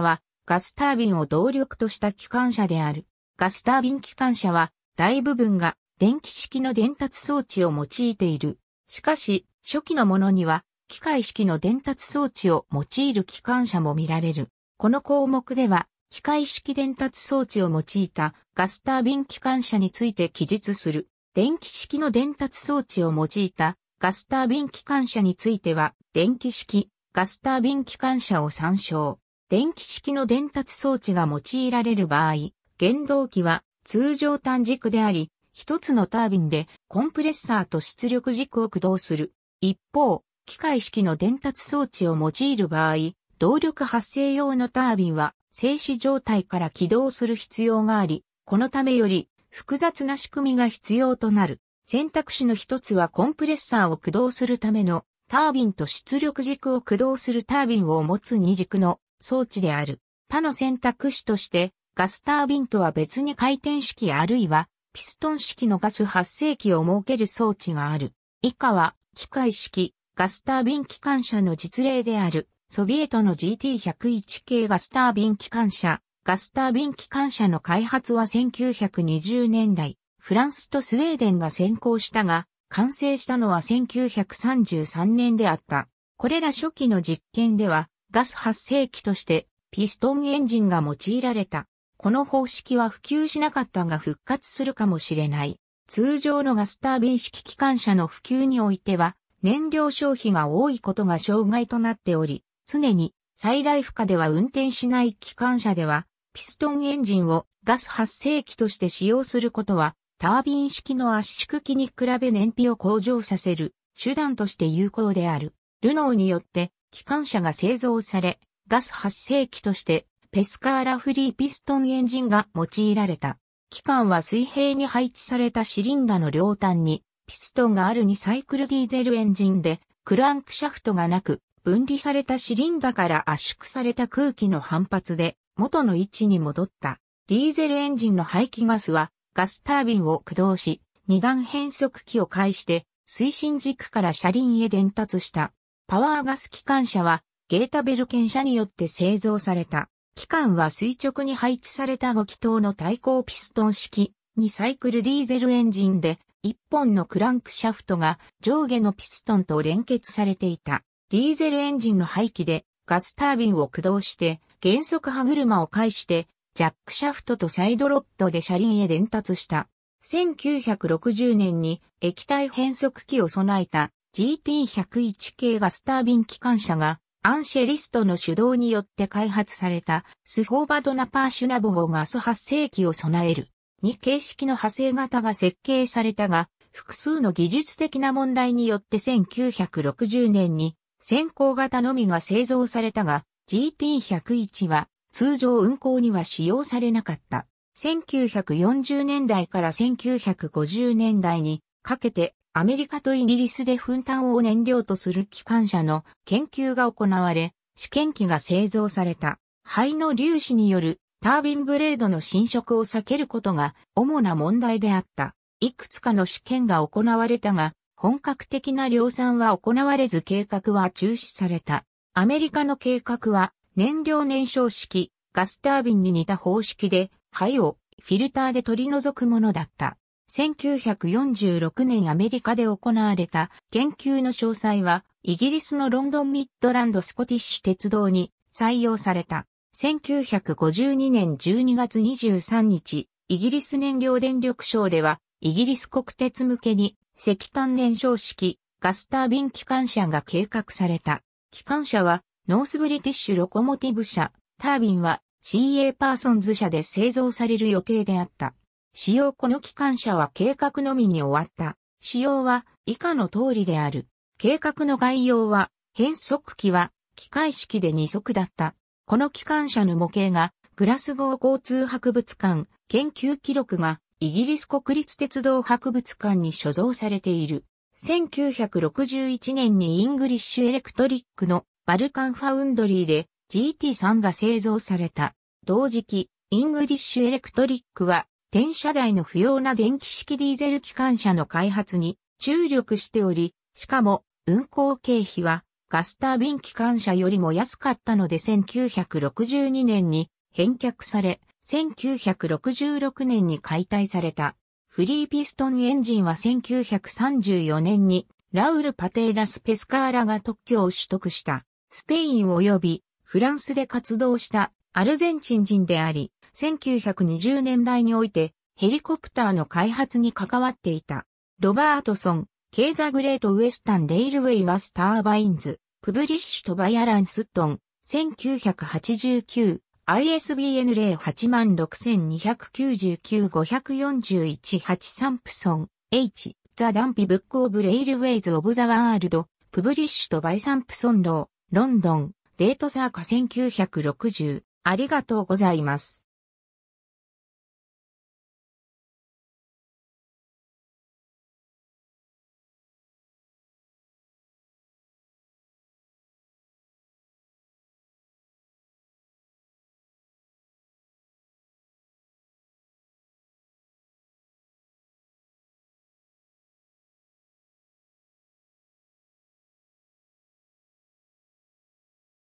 車はガスタービンを動力とした機関車である。ガスタービン機関車は大部分が電気式の伝達装置を用いている。しかし、初期のものには機械式の伝達装置を用いる機関車も見られる。この項目では、機械式伝達装置を用いたガスタービン機関車について記述する。電気式の伝達装置を用いたガスタービン機関車については、電気式ガスタービン機関車を参照。電気式の伝達装置が用いられる場合、原動機は通常単軸であり、一つのタービンでコンプレッサーと出力軸を駆動する。一方、機械式の伝達装置を用いる場合、動力発生用のタービンは静止状態から起動する必要があり、このためより複雑な仕組みが必要となる。選択肢の一つはコンプレッサーを駆動するためのタービンと出力軸を駆動するタービンを持つ二軸の装置である。他の選択肢として、ガスタービンとは別に回転式あるいは、ピストン式のガス発生器を設ける装置がある。以下は、機械式、ガスタービン機関車の実例である、ソビエトの GT101 系ガスタービン機関車。ガスタービン機関車の開発は1920年代、フランスとスウェーデンが先行したが、完成したのは1933年であった。これら初期の実験では、ガス発生器としてピストンエンジンが用いられた。この方式は普及しなかったが復活するかもしれない。通常のガスタービン式機関車の普及においては、燃料消費が多いことが障害となっており、常に最大負荷では運転しない機関車では、ピストンエンジンをガス発生器として使用することは、タービン式の圧縮機に比べ燃費を向上させる手段として有効である。ルノーによって機関車が製造され、ガス発生機として、ペスカーラフリーピストンエンジンが用いられた。機関は水平に配置されたシリンダの両端に、ピストンがある2サイクルディーゼルエンジンで、クランクシャフトがなく、分離されたシリンダから圧縮された空気の反発で、元の位置に戻った。ディーゼルエンジンの排気ガスは、ガスタービンを駆動し、二段変速機を介して、推進軸から車輪へ伝達した。パワーガス機関車はゲータベルケン車によって製造された。機関は垂直に配置された5気筒の対抗ピストン式2サイクルディーゼルエンジンで1本のクランクシャフトが上下のピストンと連結されていた。ディーゼルエンジンの排気でガスタービンを駆動して減速歯車を介してジャックシャフトとサイドロッドで車輪へ伝達した。1960年に液体変速機を備えた GT101 系ガスタービン機関車がアンシェリストの主導によって開発されたスホーバドナパーシュナボゴガス発生機を備える2形式の派生型が設計されたが、複数の技術的な問題によって1960年に先行型のみが製造されたが、GT101 は通常運行には使用されなかった。1940年代から1950年代にかけてアメリカとイギリスで噴炭を燃料とする機関車の研究が行われ、試験機が製造された肺の粒子によるタービンブレードの侵食を避けることが主な問題であった。いくつかの試験が行われたが、本格的な量産は行われず計画は中止された。アメリカの計画は燃料燃焼式ガスタービンに似た方式で肺をフィルターで取り除くものだった。1946年アメリカで行われた研究の詳細は、イギリスのロンドンミッドランドスコティッシュ鉄道に採用された。1952年12月23日、イギリス燃料電力省では、イギリス国鉄向けに石炭燃焼式ガスタービン機関車が計画された。機関車はノースブリティッシュロコモティブ車、タービンは CA パーソンズ車で製造される予定であった。使用この機関車は計画のみに終わった。使用は以下の通りである。計画の概要は、変速機は機械式で2足だった。この機関車の模型がグラスゴー交通博物館研究記録がイギリス国立鉄道博物館に所蔵されている。1961年にイングリッシュエレクトリックのバルカンファウンドリーで GT3 が製造された。同時期、イングリッシュエレクトリックは転車台の不要な電気式ディーゼル機関車の開発に注力しており、しかも運行経費はガスタービン機関車よりも安かったので1962年に返却され、1966年に解体された。フリーピストンエンジンは1934年にラウル・パテーラス・ペスカーラが特許を取得した。スペイン及びフランスで活動したアルゼンチン人であり、1920年代においてヘリコプターの開発に関わっていた。ロバートソン、ケイザグレートウエスタンレイルウェイガスターバインズ、プブリッシュとバイアランストン、1989、ISBN 086299541-8サンプソン、H、ザ・ダンピ・ブック・オブ・レイルウェイズ・オブ・ザ・ワールド、プブリッシュとバイ・サンプソン・ロー、ロンドン、デート・サーカ1960。ありがとうございます。